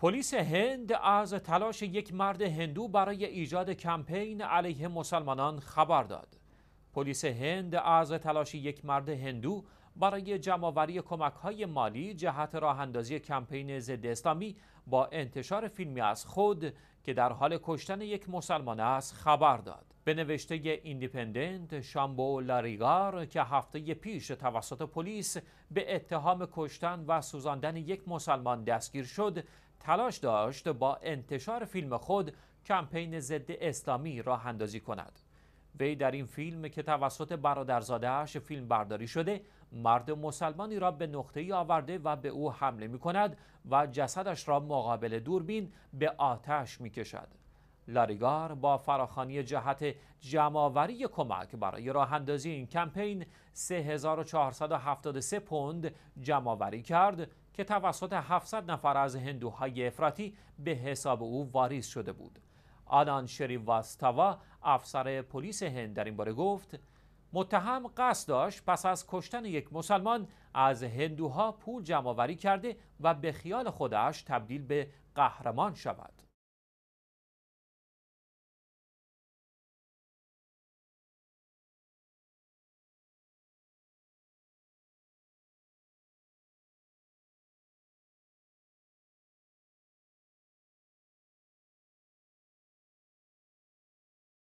پلیس هند از تلاش یک مرد هندو برای ایجاد کمپین علیه مسلمانان خبر داد. پلیس هند از تلاش یک مرد هندو برای جمعآوری کمک های مالی جهت راه اندازی کمپین ضد اسلامی با انتشار فیلمی از خود که در حال کشتن یک مسلمان است خبر داد به نوشته ایندیپندنت شامبو لاریگار که هفته پیش توسط پلیس به اتهام کشتن و سوزاندن یک مسلمان دستگیر شد تلاش داشت با انتشار فیلم خود کمپین ضد اسلامی راه اندازی کند وی در این فیلم که توسط برادرزادهاش فیلم برداری شده مرد مسلمانی را به نقطه ای آورده و به او حمله می کند و جسدش را مقابل دوربین به آتش می کشد. لاریگار با فراخانی جهت جمعآوری کمک برای راه اندازی این کمپین 3473 پوند جمعآوری کرد که توسط 700 نفر از هندوهای افراطی به حساب او واریز شده بود. آنان شریواستوا افسر پلیس هند در این باره گفت متهم قصد داشت پس از کشتن یک مسلمان از هندوها پول جمعآوری کرده و به خیال خودش تبدیل به قهرمان شود